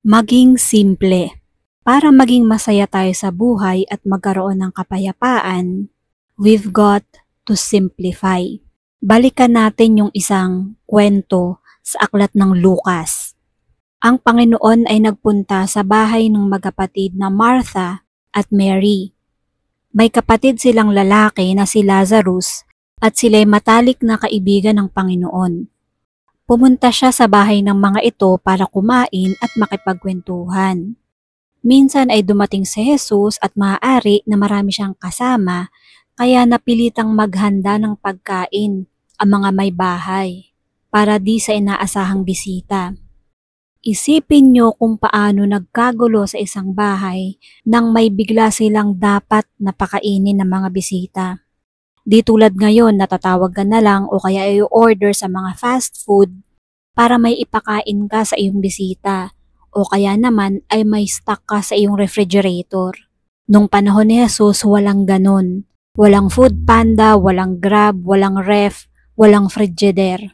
Maging simple. Para maging masaya tayo sa buhay at magkaroon ng kapayapaan, we've got to simplify. Balikan natin yung isang kwento sa aklat ng Lucas. Ang Panginoon ay nagpunta sa bahay ng magkapatid na Martha at Mary. May kapatid silang lalaki na si Lazarus at sila'y matalik na kaibigan ng Panginoon. Pumunta siya sa bahay ng mga ito para kumain at makipagkwentuhan. Minsan ay dumating si Jesus at maaari na marami siyang kasama kaya napilitang maghanda ng pagkain ang mga may bahay para di sa inaasahang bisita. Isipin niyo kung paano nagkagulo sa isang bahay nang may bigla silang dapat napakainin ng mga bisita. Di tulad ngayon natatawag ka na lang o kaya ay order sa mga fast food para may ipakain ka sa iyong bisita o kaya naman ay may stock ka sa iyong refrigerator. Nung panahon ni Jesus, walang ganon. Walang food panda, walang grab, walang ref, walang frigider.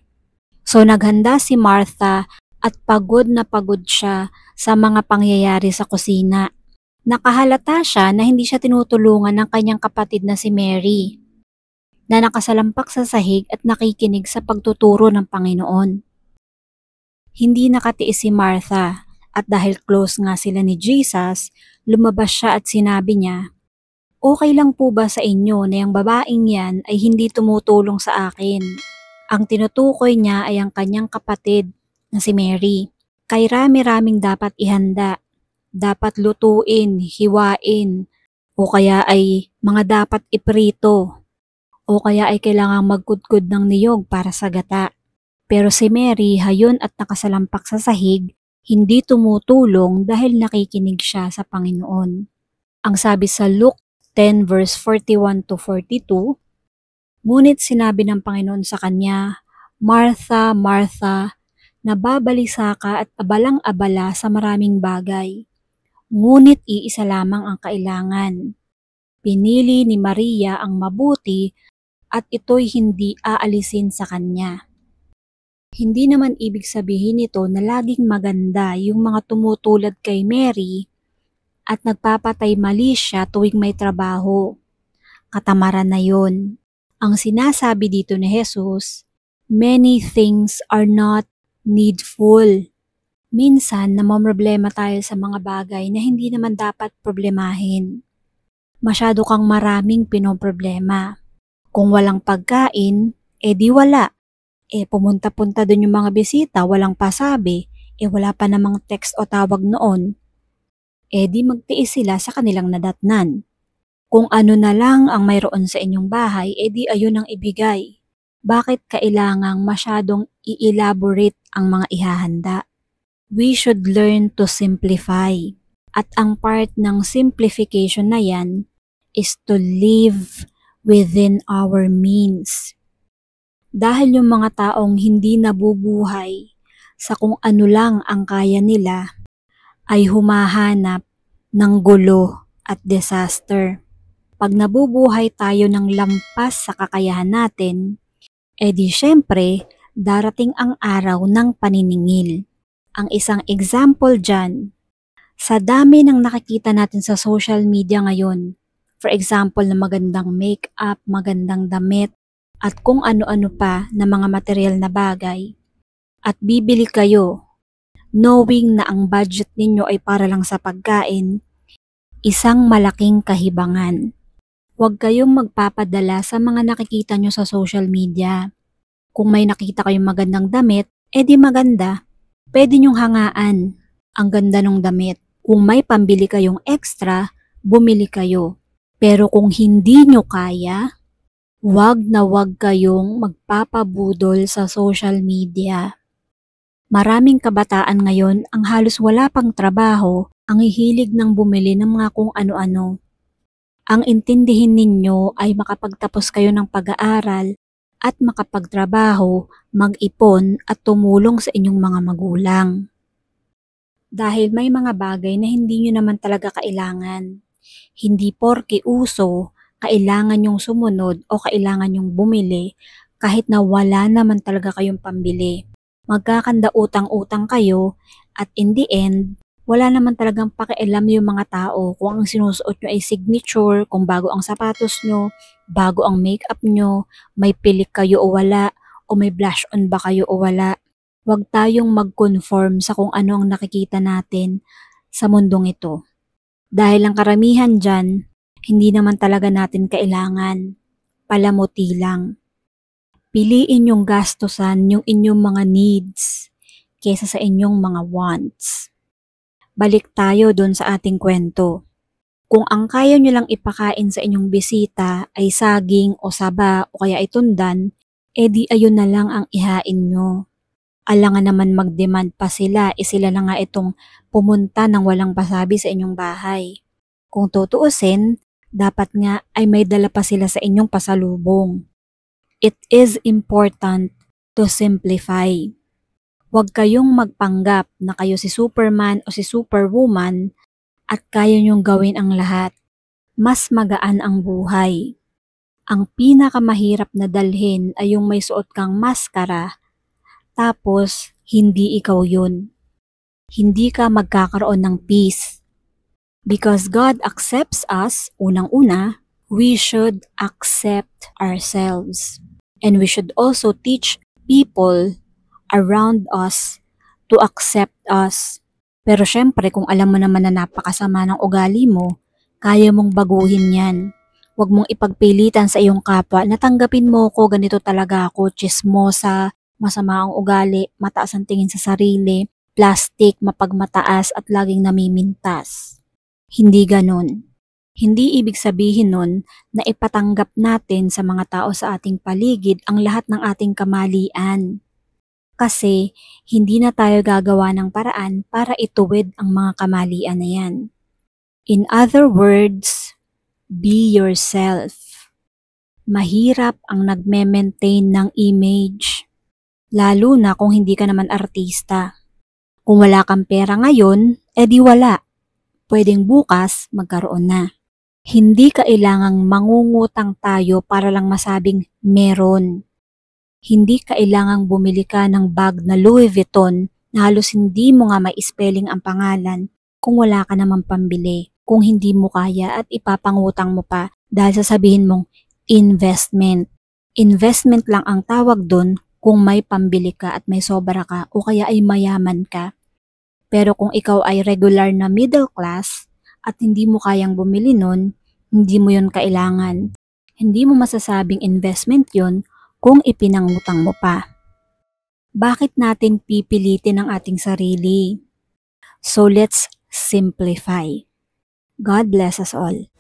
So naghanda si Martha at pagod na pagod siya sa mga pangyayari sa kusina. Nakahalata siya na hindi siya tinutulungan ng kanyang kapatid na si Mary na nakasalampak sa sahig at nakikinig sa pagtuturo ng Panginoon. Hindi nakatiis si Martha at dahil close nga sila ni Jesus, lumabas siya at sinabi niya, Okay lang po ba sa inyo na yung babaeng yan ay hindi tumutulong sa akin? Ang tinutukoy niya ay ang kanyang kapatid na si Mary. Kay rami-raming dapat ihanda dapat lutuin, hiwain, o kaya ay mga dapat iprito o kaya ay kailangan magkudkod ng niyog para sa gata. Pero si Mary, hayon at nakasalampak sa sahig, hindi tumutulong dahil nakikinig siya sa Panginoon. Ang sabi sa Luke 10 verse 41 to 42, Ngunit sinabi ng Panginoon sa kanya, Martha, Martha, nababalisa ka at abalang-abala sa maraming bagay. Ngunit iisa lamang ang kailangan. Pinili ni Maria ang mabuti at ito'y hindi aalisin sa kanya. Hindi naman ibig sabihin nito na laging maganda yung mga tumutulad kay Mary at nagpapatay mali siya tuwing may trabaho. Katamaran na yon. Ang sinasabi dito ni Jesus, many things are not needful. Minsan, namamroblema tayo sa mga bagay na hindi naman dapat problemahin. Masyado kang maraming pinoproblema. Kung walang pagkain, eh di wala. Eh pumunta-punta doon yung mga bisita, walang pasabi, eh wala pa namang text o tawag noon. Eh di magtiis sila sa kanilang nadatnan. Kung ano na lang ang mayroon sa inyong bahay, eh di ayun ang ibigay. Bakit kailangang masyadong i-elaborate ang mga ihahanda? We should learn to simplify. At ang part ng simplification na yan is to live within our means. Dahil yung mga taong hindi nabubuhay sa kung ano lang ang kaya nila ay humahanap ng gulo at disaster. Pag nabubuhay tayo ng lampas sa kakayahan natin, edi eh syempre darating ang araw ng paniningil. Ang isang example dyan, sa dami ng nakikita natin sa social media ngayon, For example, na magandang make-up, magandang damit, at kung ano-ano pa na mga material na bagay. At bibili kayo, knowing na ang budget ninyo ay para lang sa pagkain, isang malaking kahibangan. Huwag kayong magpapadala sa mga nakikita nyo sa social media. Kung may nakita kayong magandang damit, edi maganda. Pwede nyong hangaan ang ganda ng damit. Kung may pambili kayong extra, bumili kayo. Pero kung hindi nyo kaya, wag na wag kayong magpapabudol sa social media. Maraming kabataan ngayon ang halos wala pang trabaho ang ihilig ng bumili ng mga kung ano-ano. Ang intindihin ninyo ay makapagtapos kayo ng pag-aaral at makapagtrabaho, mag-ipon at tumulong sa inyong mga magulang. Dahil may mga bagay na hindi nyo naman talaga kailangan. Hindi porke uso, kailangan yung sumunod o kailangan yung bumili kahit na wala naman talaga kayong pambili. Magkakanda utang-utang kayo at in the end, wala naman talagang pakialam yung mga tao kung ang sinusuot nyo ay signature, kung bago ang sapatos nyo, bago ang makeup nyo, may pilik kayo o wala, o may blush on ba kayo o wala. Huwag tayong mag-conform sa kung ano ang nakikita natin sa mundong ito. Dahil ang karamihan dyan, hindi naman talaga natin kailangan. Palamuti lang. Piliin yung gastusan yung inyong mga needs kesa sa inyong mga wants. Balik tayo doon sa ating kwento. Kung ang kaya nyo lang ipakain sa inyong bisita ay saging o saba o kaya itundan, edi eh ayun na lang ang ihain nyo ala nga naman mag-demand pa sila, e sila na nga itong pumunta ng walang pasabi sa inyong bahay. Kung tutuusin, dapat nga ay may dala pa sila sa inyong pasalubong. It is important to simplify. Huwag kayong magpanggap na kayo si Superman o si Superwoman at kaya niyong gawin ang lahat. Mas magaan ang buhay. Ang pinakamahirap na dalhin ay yung may suot kang maskara tapos, hindi ikaw yun. Hindi ka magkakaroon ng peace. Because God accepts us, unang-una, we should accept ourselves. And we should also teach people around us to accept us. Pero syempre, kung alam mo naman na napakasama ng ugali mo, kaya mong baguhin yan. Huwag mong ipagpilitan sa iyong kapwa na tanggapin mo ko, ganito talaga ako, chismosa, masama ang ugali, mataas ang tingin sa sarili, plastic, mapagmataas at laging namimintas. Hindi ganun. Hindi ibig sabihin nun na ipatanggap natin sa mga tao sa ating paligid ang lahat ng ating kamalian. Kasi hindi na tayo gagawa ng paraan para ituwid ang mga kamalian na yan. In other words, be yourself. Mahirap ang nagme-maintain ng image lalo na kung hindi ka naman artista. Kung wala kang pera ngayon, edi wala. Pwedeng bukas magkaroon na. Hindi kailangang mangungutang tayo para lang masabing meron. Hindi kailangang bumili ka ng bag na Louis Vuitton na halos hindi mo nga spelling ang pangalan kung wala ka naman pambili, kung hindi mo kaya at ipapangutang mo pa dahil sasabihin mong investment. Investment lang ang tawag doon kung may pambili ka at may sobra ka o kaya ay mayaman ka. Pero kung ikaw ay regular na middle class at hindi mo kayang bumili nun, hindi mo yon kailangan. Hindi mo masasabing investment yon kung ipinangutang mo pa. Bakit natin pipilitin ang ating sarili? So let's simplify. God bless us all.